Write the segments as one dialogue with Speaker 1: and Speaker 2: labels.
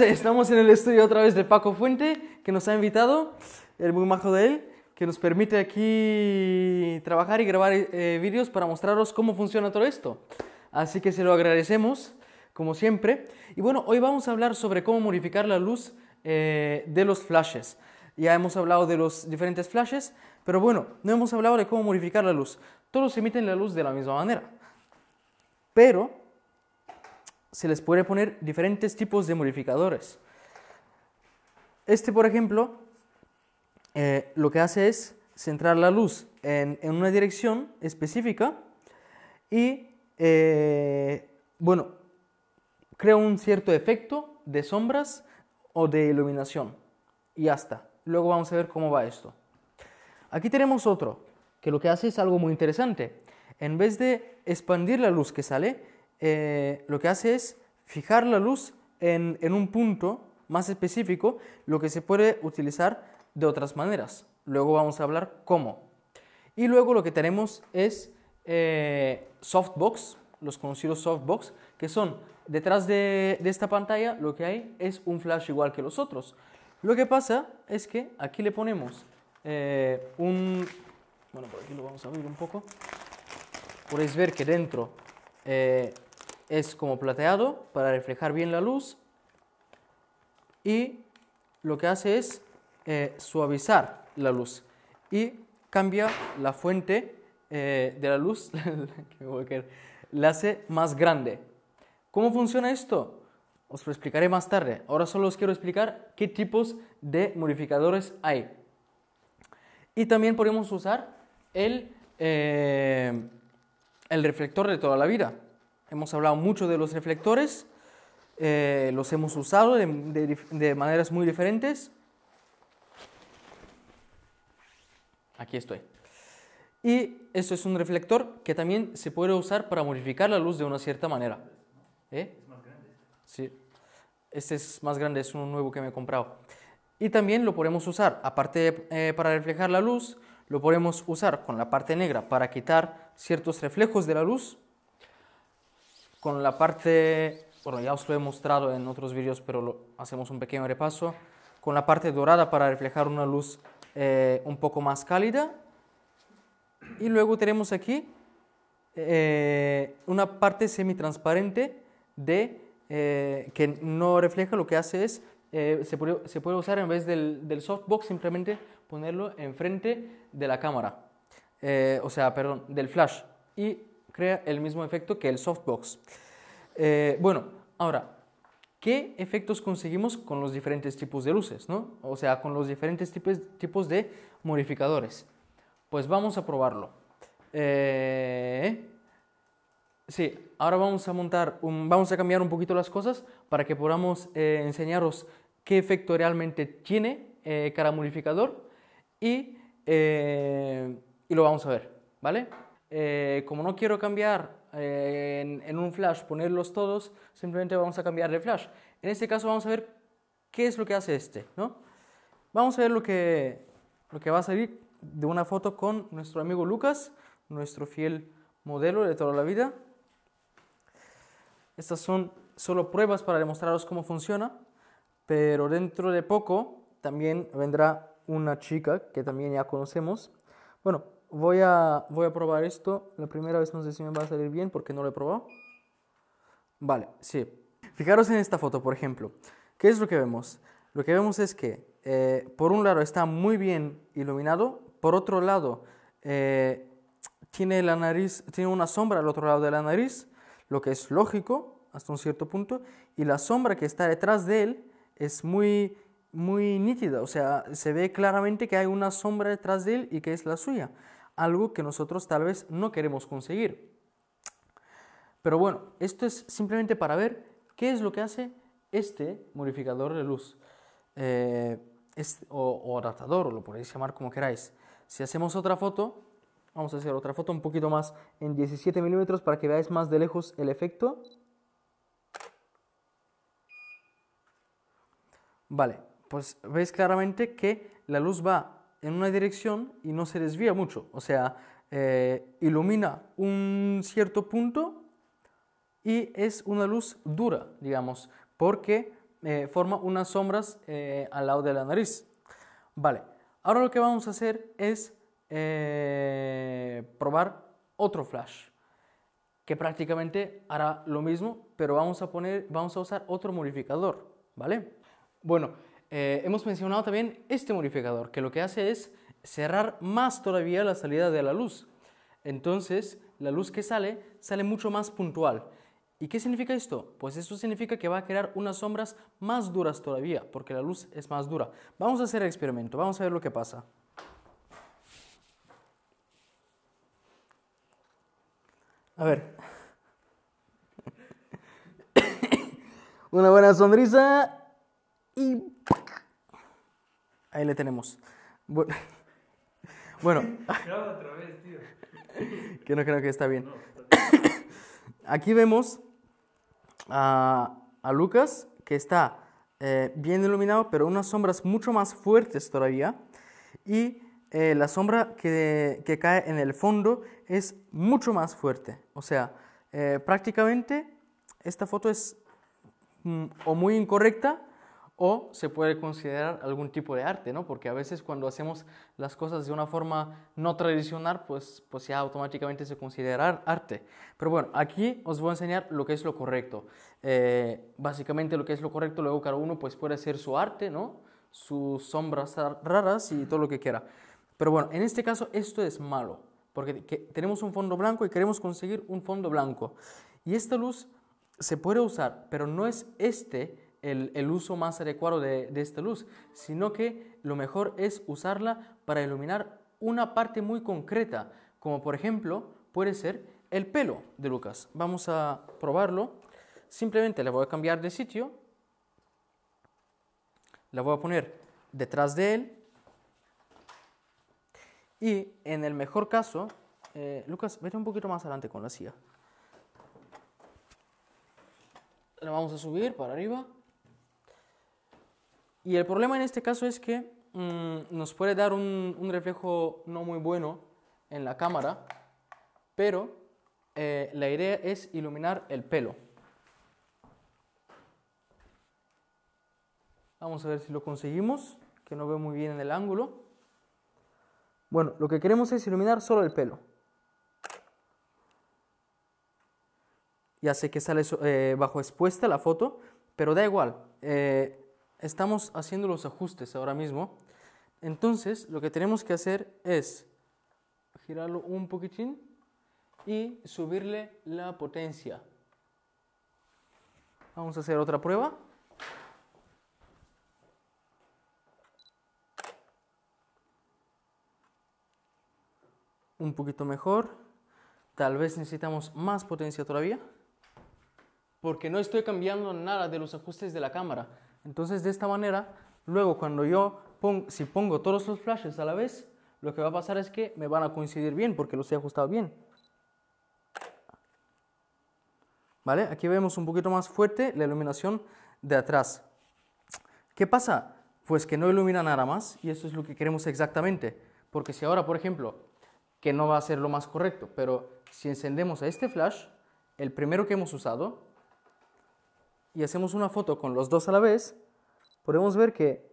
Speaker 1: estamos en el estudio otra vez de Paco Fuente, que nos ha invitado, el muy majo de él, que nos permite aquí trabajar y grabar eh, vídeos para mostraros cómo funciona todo esto. Así que se lo agradecemos, como siempre. Y bueno, hoy vamos a hablar sobre cómo modificar la luz eh, de los flashes. Ya hemos hablado de los diferentes flashes, pero bueno, no hemos hablado de cómo modificar la luz. Todos emiten la luz de la misma manera. Pero se les puede poner diferentes tipos de modificadores. Este, por ejemplo, eh, lo que hace es centrar la luz en, una dirección específica y, eh, bueno, crea un cierto efecto de sombras o de iluminación. Y ya está. Luego vamos a ver cómo va esto. Aquí tenemos otro, que lo que hace es algo muy interesante. En vez de expandir la luz que sale, eh, lo que hace es fijar la luz en, un punto más específico, lo que se puede utilizar de otras maneras. Luego vamos a hablar cómo. Y luego lo que tenemos es eh, softbox, los conocidos softbox, que son detrás de, esta pantalla lo que hay es un flash igual que los otros. Lo que pasa es que aquí le ponemos eh, un... Bueno, por aquí lo vamos a abrir un poco. Podéis ver que dentro eh, es como plateado para reflejar bien la luz y lo que hace es eh, suavizar la luz y cambia la fuente eh, de la luz, la hace más grande. ¿Cómo funciona esto? Os lo explicaré más tarde. Ahora solo os quiero explicar qué tipos de modificadores hay. Y también podemos usar eh, el reflector de toda la vida. Hemos hablado mucho de los reflectores, eh, los hemos usado de, maneras muy diferentes. Aquí estoy. Y esto es un reflector que también se puede usar para modificar la luz de una cierta manera. ¿eh? Es más grande. Sí. Este es más grande, es uno nuevo que me he comprado. Y también lo podemos usar, aparte eh, para reflejar la luz, lo podemos usar con la parte negra para quitar ciertos reflejos de la luz con la parte, bueno, ya os lo he mostrado en otros vídeos, pero lo, hacemos un pequeño repaso. Con la parte dorada para reflejar una luz eh, un poco más cálida. Y luego tenemos aquí eh, una parte semitransparente de, eh, que no refleja, lo que hace es, se puede, se, puede, usar en vez del, del softbox, simplemente ponerlo enfrente de la cámara. o sea, perdón, del flash. Y crea el mismo efecto que el softbox. Eh, bueno, ahora, ¿qué efectos conseguimos con los diferentes tipos de luces? ¿no? O sea, con los diferentes tipos, tipos de modificadores. Pues vamos a probarlo. Eh, sí, ahora vamos a montar, vamos a cambiar un poquito las cosas para que podamos eh, enseñaros qué efecto realmente tiene cada modificador y, y lo vamos a ver, ¿vale? Eh, como no quiero cambiar eh, en, un flash, ponerlos todos, simplemente vamos a cambiar de flash. En este caso vamos a ver qué es lo que hace este, ¿no? Vamos a ver lo que, lo que va a salir de una foto con nuestro amigo Lucas, nuestro fiel modelo de toda la vida. Estas son solo pruebas para demostraros cómo funciona, pero dentro de poco también vendrá una chica que también ya conocemos. Bueno, voy a, probar esto. La primera vez no sé si me va a salir bien porque no lo he probado. Vale, sí. Fijaros en esta foto, por ejemplo. ¿Qué es lo que vemos? Lo que vemos es que eh, por un lado está muy bien iluminado, por otro lado eh, tiene la nariz, tiene una sombra al otro lado de la nariz, lo que es lógico hasta un cierto punto, y la sombra que está detrás de él es muy muy nítida, o sea, se ve claramente que hay una sombra detrás de él y que es la suya algo que nosotros tal vez no queremos conseguir. Pero bueno, esto es simplemente para ver qué es lo que hace este modificador de luz eh, o adaptador, o, o, adaptador, lo podéis llamar como queráis. Si hacemos otra foto, vamos a hacer otra foto un poquito más en 17 milímetros para que veáis más de lejos el efecto. Vale, pues veis claramente que la luz va en una dirección y no se desvía mucho. O sea, eh, ilumina un cierto punto y es una luz dura, digamos, porque eh, forma unas sombras eh, al lado de la nariz. Vale, ahora lo que vamos a hacer es probar otro flash que prácticamente hará lo mismo, pero vamos a poner, vamos a usar otro modificador, ¿vale? Bueno, eh, hemos mencionado también este modificador, que lo que hace es cerrar más todavía la salida de la luz. Entonces, la luz que sale sale mucho más puntual. ¿Y qué significa esto? Pues eso significa que va a crear unas sombras más duras todavía, porque la luz es más dura. Vamos a hacer el experimento, vamos a ver lo que pasa. A ver. Una buena sonrisa y Ahí le tenemos. Bueno. bueno. que no creo que está bien. Aquí vemos a, Lucas que está eh, bien iluminado, pero unas sombras mucho más fuertes todavía. Y eh, la sombra que, cae en el fondo es mucho más fuerte. O sea, eh, prácticamente esta foto es mm, o muy incorrecta o se puede considerar algún tipo de arte, ¿no? Porque a veces cuando hacemos las cosas de una forma no tradicional, pues, pues ya automáticamente se considera arte. Pero bueno, aquí os voy a enseñar lo que es lo correcto. Eh, básicamente lo que es lo correcto, luego cada uno pues puede hacer su arte, ¿no? Sus sombras raras y todo lo que quiera. Pero bueno, en este caso esto es malo, porque tenemos un fondo blanco y queremos conseguir un fondo blanco. Y esta luz se puede usar, pero no es este el, uso más adecuado de, esta luz, sino que lo mejor es usarla para iluminar una parte muy concreta, como por ejemplo puede ser el pelo de Lucas. Vamos a probarlo. Simplemente le voy a cambiar de sitio. La voy a poner detrás de él. Y en el mejor caso, eh, Lucas, vete un poquito más adelante con la silla. La vamos a subir para arriba. Y el problema en este caso es que mm, nos puede dar un, reflejo no muy bueno en la cámara, pero eh, la idea es iluminar el pelo. Vamos a ver si lo conseguimos, que no veo muy bien en el ángulo. Bueno, lo que queremos es iluminar solo el pelo. Ya sé que sale eh, bajo expuesta la foto, pero da igual. Eh, estamos haciendo los ajustes ahora mismo. Entonces, lo que tenemos que hacer es girarlo un poquitín y subirle la potencia. Vamos a hacer otra prueba. Un poquito mejor. Tal vez necesitamos más potencia todavía. Porque no estoy cambiando nada de los ajustes de la cámara. Entonces de esta manera, luego cuando yo, si pongo todos los flashes a la vez, lo que va a pasar es que me van a coincidir bien porque los he ajustado bien. ¿Vale? Aquí vemos un poquito más fuerte la iluminación de atrás. ¿Qué pasa? Pues que no ilumina nada más y eso es lo que queremos exactamente. Porque si ahora, por ejemplo, que no va a ser lo más correcto, pero si encendemos a este flash, el primero que hemos usado, y hacemos una foto con los dos a la vez, podemos ver que,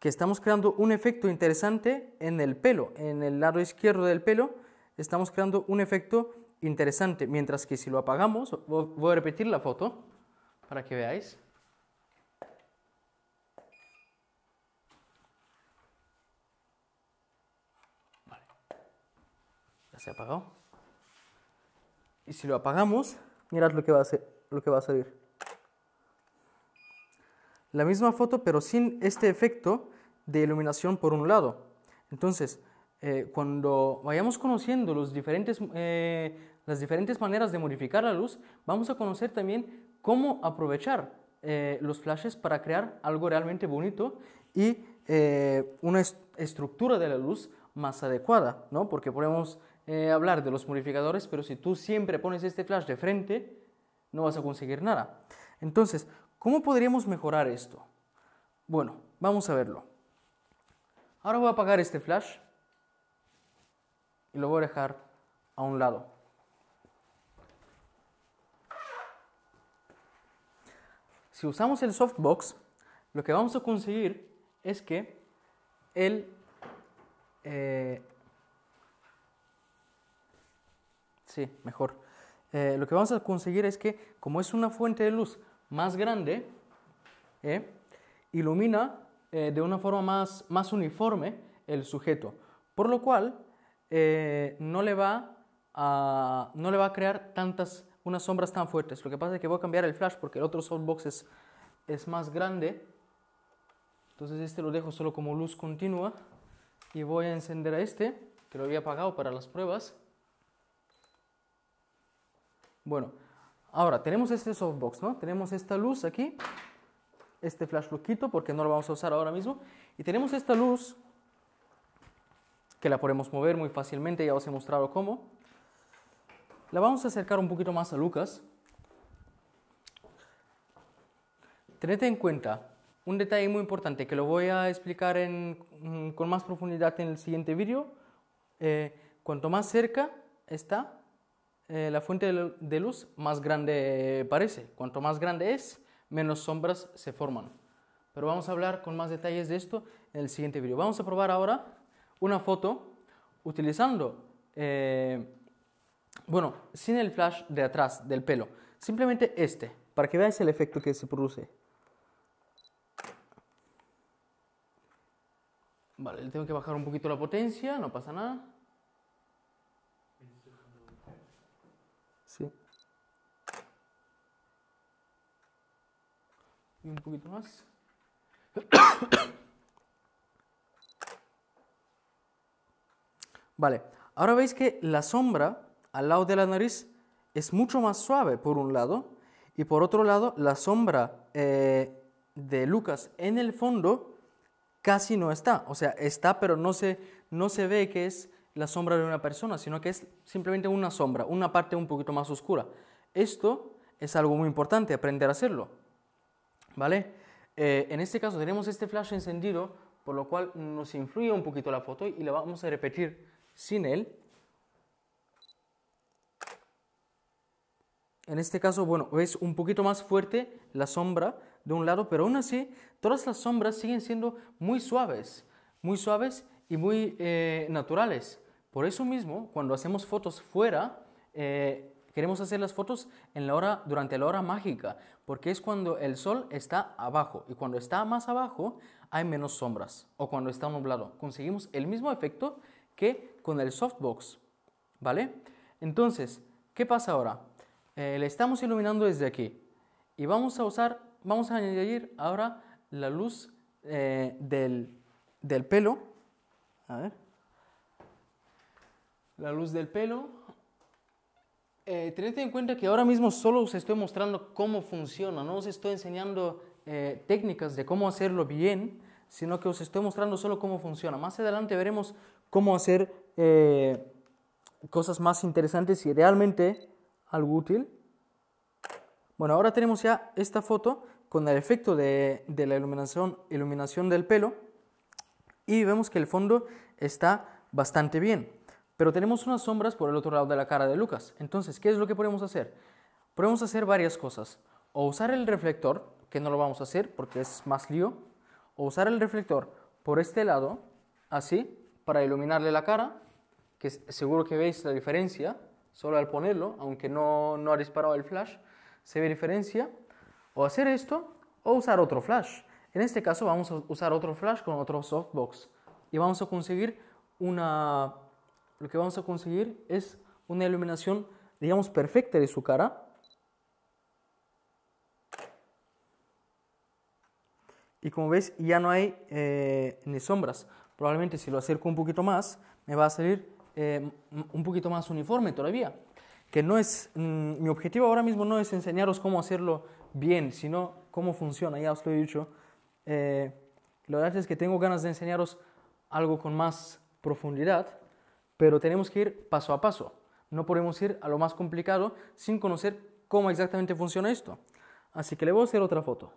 Speaker 1: que estamos creando un efecto interesante en el pelo, en el lado izquierdo del pelo, estamos creando un efecto interesante, mientras que si lo apagamos, voy a repetir la foto para que veáis. Ya se ha apagado Y si lo apagamos, Mirad lo que va a, ser, lo que va a salir. La misma foto, pero sin este efecto de iluminación por un lado. Entonces, eh, cuando vayamos conociendo los diferentes, eh, las diferentes maneras de modificar la luz, vamos a conocer también cómo aprovechar eh, los flashes para crear algo realmente bonito y una estructura de la luz más adecuada, ¿no? Porque podemos eh, hablar de los modificadores, pero si tú siempre pones este flash de frente, no vas a conseguir nada. Entonces, ¿cómo podríamos mejorar esto? Bueno, vamos a verlo. Ahora voy a apagar este flash y lo voy a dejar a un lado. Si usamos el softbox, lo que vamos a conseguir es que el eh, Sí, mejor. Eh, lo que vamos a conseguir es que, como es una fuente de luz más grande, ¿eh? ilumina eh, de una forma más, uniforme el sujeto, por lo cual no, le va a, no le va a crear tantas unas sombras tan fuertes. Lo que pasa es que voy a cambiar el flash porque el otro softbox es, es más grande. Entonces este lo dejo solo como luz continua y voy a encender a este, que lo había apagado para las pruebas. Bueno, ahora tenemos este softbox, ¿no? Tenemos esta luz aquí, este flash lo porque no lo vamos a usar ahora mismo, y tenemos esta luz que la podemos mover muy fácilmente, ya os he mostrado cómo. La vamos a acercar un poquito más a Lucas. Tened en cuenta un detalle muy importante que lo voy a explicar mm, con más profundidad en el siguiente vídeo. Eh, cuanto más cerca está, eh, la fuente de luz más grande parece. Cuanto más grande es, menos sombras se forman. Pero vamos a hablar con más detalles de esto en el siguiente vídeo. Vamos a probar ahora una foto utilizando, eh, bueno, sin el flash de atrás del pelo, simplemente este, para que veáis el efecto que se produce. Vale, le tengo que bajar un poquito la potencia, no pasa nada. un poquito más. vale, ahora veis que la sombra al lado de la nariz es mucho más suave por un lado y por otro lado la sombra eh, de Lucas en el fondo casi no está. O sea, está pero no se, no se ve que es la sombra de una persona, sino que es simplemente una sombra, una parte un poquito más oscura. Esto es algo muy importante, aprender a hacerlo. ¿Vale? Eh, en este caso tenemos este flash encendido, por lo cual nos influye un poquito la foto y la vamos a repetir sin él. En este caso, bueno, es un poquito más fuerte la sombra de un lado, pero aún así todas las sombras siguen siendo muy suaves, muy suaves y muy eh, naturales. Por eso mismo, cuando hacemos fotos fuera, eh, Queremos hacer las fotos en la hora, durante la hora mágica, porque es cuando el sol está abajo y cuando está más abajo hay menos sombras o cuando está nublado. Conseguimos el mismo efecto que con el softbox, ¿vale? Entonces, ¿qué pasa ahora? Eh, le estamos iluminando desde aquí y vamos a usar, vamos a añadir ahora la luz eh, del, del pelo. A ver. La luz del pelo eh, tened en cuenta que ahora mismo solo os estoy mostrando cómo funciona, no os estoy enseñando eh, técnicas de cómo hacerlo bien, sino que os estoy mostrando solo cómo funciona. Más adelante veremos cómo hacer eh, cosas más interesantes y realmente algo útil. Bueno, ahora tenemos ya esta foto con el efecto de, la iluminación del pelo y vemos que el fondo está bastante bien. Pero tenemos unas sombras por el otro lado de la cara de Lucas. Entonces, ¿qué es lo que podemos hacer? Podemos hacer varias cosas. O usar el reflector, que no lo vamos a hacer porque es más lío. O usar el reflector por este lado, así, para iluminarle la cara, que seguro que veis la diferencia, solo al ponerlo, aunque no, ha disparado el flash, se ve diferencia. O hacer esto, o usar otro flash. En este caso vamos a usar otro flash con otro softbox y vamos a conseguir una lo que vamos a conseguir es una iluminación, digamos, perfecta de su cara. Y como ves, ya no hay eh, ni sombras. Probablemente si lo acerco un poquito más, me va a salir eh, un poquito más uniforme todavía. Que no es, mm, mi objetivo ahora mismo no es enseñaros cómo hacerlo bien, sino cómo funciona, ya os lo he dicho. Eh, la verdad es que tengo ganas de enseñaros algo con más profundidad, pero tenemos que ir paso a paso. No podemos ir a lo más complicado sin conocer cómo exactamente funciona esto. Así que le voy a hacer otra foto.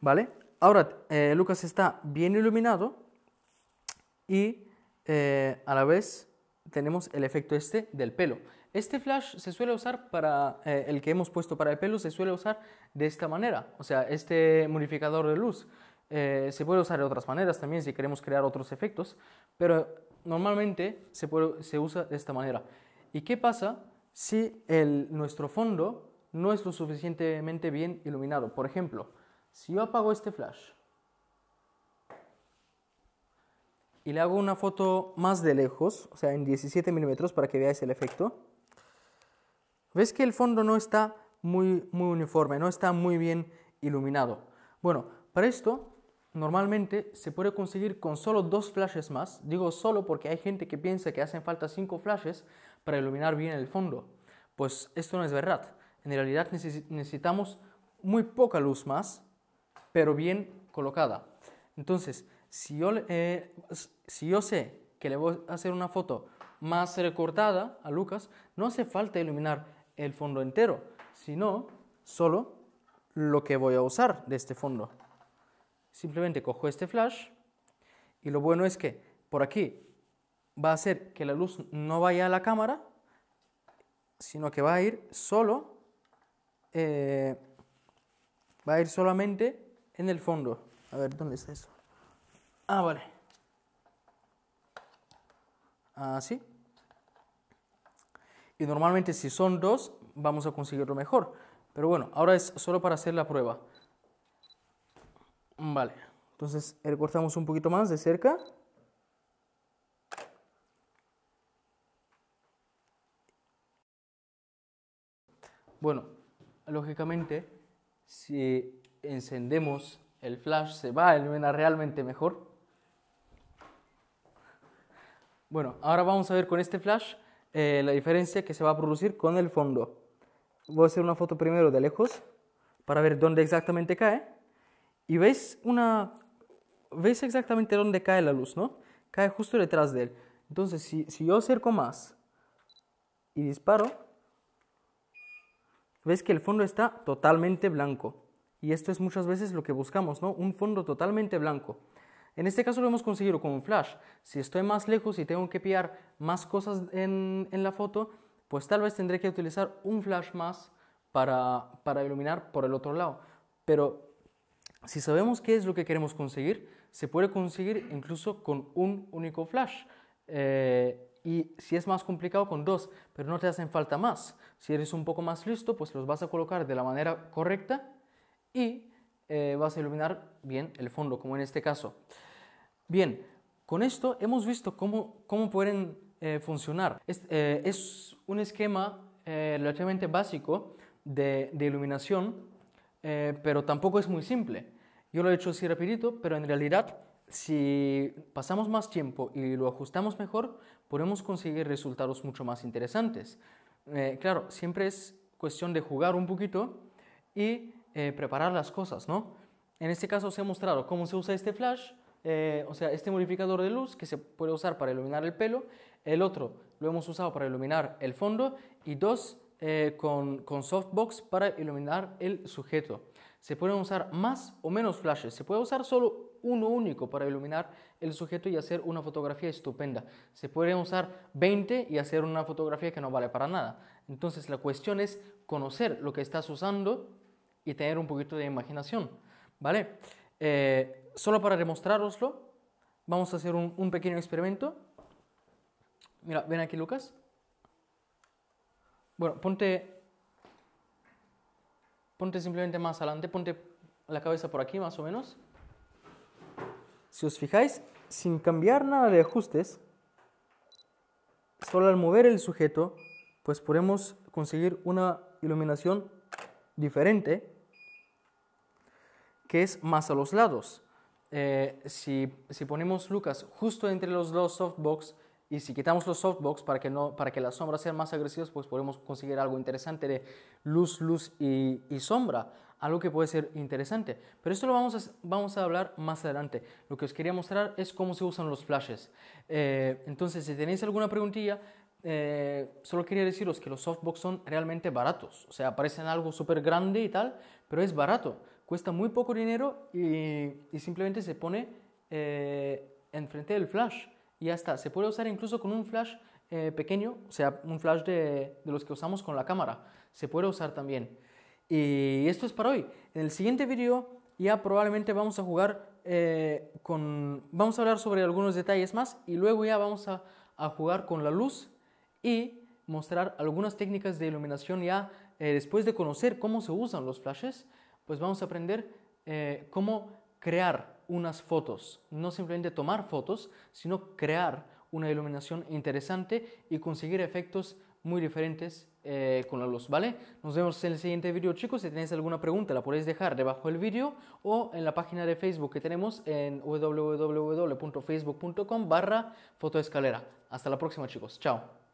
Speaker 1: ¿Vale? Ahora eh, Lucas está bien iluminado y eh, a la vez tenemos el efecto este del pelo. Este flash se suele usar para, eh, el que hemos puesto para el pelo se suele usar de esta manera, o sea, este modificador de luz. Eh, se puede usar de otras maneras también si queremos crear otros efectos, pero normalmente se, se usa de esta manera. ¿Y qué pasa si el, nuestro fondo no es lo suficientemente bien iluminado? Por ejemplo, si yo apago este flash y le hago una foto más de lejos, o sea, en 17 milímetros para que veáis el efecto, ves que el fondo no está muy, muy uniforme, no está muy bien iluminado. Bueno, para esto normalmente se puede conseguir con solo dos flashes más. Digo solo porque hay gente que piensa que hacen falta cinco flashes para iluminar bien el fondo. Pues esto no es verdad. En realidad necesitamos muy poca luz más, pero bien colocada. Entonces, eh, si yo, sé que le voy a hacer una foto más recortada a Lucas, no hace falta iluminar el fondo entero, sino solo lo que voy a usar de este fondo. Simplemente cojo este flash y lo bueno es que por aquí va a hacer que la luz no vaya a la cámara, sino que va a ir solo, eh, va a ir solamente en el fondo. A ver, ¿dónde está eso? Ah, vale. Así. Y normalmente si son dos, vamos a conseguirlo mejor. Pero bueno, ahora es solo para hacer la prueba. Vale, entonces recortamos un poquito más de cerca. Bueno, lógicamente, si encendemos el flash se va a iluminar realmente mejor. Bueno, ahora vamos a ver con este flash eh, la diferencia que se va a producir con el fondo. Voy a hacer una foto primero de lejos para ver dónde exactamente cae y ves una... ves exactamente dónde cae la luz, ¿no? Cae justo detrás de él. Entonces, si, si yo acerco más y disparo, ves que el fondo está totalmente blanco. Y esto es muchas veces lo que buscamos, ¿no? Un fondo totalmente blanco. En este caso lo hemos conseguido con un flash. Si estoy más lejos y tengo que pillar más cosas en, la foto, pues tal vez tendré que utilizar un flash más para, para iluminar por el otro lado. Pero si sabemos qué es lo que queremos conseguir, se puede conseguir incluso con un único flash. Eh, y si es más complicado con dos, pero no te hacen falta más. Si eres un poco más listo, pues los vas a colocar de la manera correcta y eh, vas a iluminar bien el fondo, como en este caso. Bien, con esto hemos visto cómo, cómo pueden eh, funcionar. Es, un esquema relativamente básico de, de iluminación eh, pero tampoco es muy simple. Yo lo he hecho así rapidito, pero en realidad si pasamos más tiempo y lo ajustamos mejor, podemos conseguir resultados mucho más interesantes. Eh, claro, siempre es cuestión de jugar un poquito y eh, preparar las cosas, ¿no? En este caso os he mostrado cómo se usa este flash, o sea, este modificador de luz que se puede usar para iluminar el pelo, el otro lo hemos usado para iluminar el fondo y dos, eh, con, softbox para iluminar el sujeto. Se pueden usar más o menos flashes. Se puede usar solo uno único para iluminar el sujeto y hacer una fotografía estupenda. Se pueden usar 20 y hacer una fotografía que no vale para nada. Entonces la cuestión es conocer lo que estás usando y tener un poquito de imaginación. ¿Vale? Eh, solo para demostraroslo, vamos a hacer un pequeño experimento. Mira, ven aquí Lucas. Bueno, ponte, ponte simplemente más adelante, ponte la cabeza por aquí más o menos. Si os fijáis, sin cambiar nada de ajustes, solo al mover el sujeto, pues podemos conseguir una iluminación diferente que es más a los lados. Eh, si, si ponemos Lucas justo entre los dos softbox, y si quitamos los softbox para que, no, para que las sombras sean más agresivas, pues podemos conseguir algo interesante de luz, luz y, sombra. Algo que puede ser interesante. Pero esto lo vamos a, vamos a hablar más adelante. Lo que os quería mostrar es cómo se usan los flashes. Eh, entonces, si tenéis alguna preguntilla, eh, solo quería deciros que los softbox son realmente baratos. O sea, parecen algo súper grande y tal, pero es barato. Cuesta muy poco dinero y, simplemente se pone eh, enfrente del flash y ya está. Se puede usar incluso con un flash eh, pequeño, o sea, un flash de, los que usamos con la cámara. Se puede usar también. Y esto es para hoy. En el siguiente vídeo ya probablemente vamos a jugar eh, con... Vamos a hablar sobre algunos detalles más y luego ya vamos a, jugar con la luz y mostrar algunas técnicas de iluminación ya eh, después de conocer cómo se usan los flashes, pues vamos a aprender cómo crear unas fotos. No simplemente tomar fotos, sino crear una iluminación interesante y conseguir efectos muy diferentes eh, con la luz, ¿vale? Nos vemos en el siguiente vídeo, chicos. Si tenéis alguna pregunta, la podéis dejar debajo del vídeo o en la página de Facebook que tenemos en www.facebook.com barra fotoescalera. Hasta la próxima, chicos. Chao.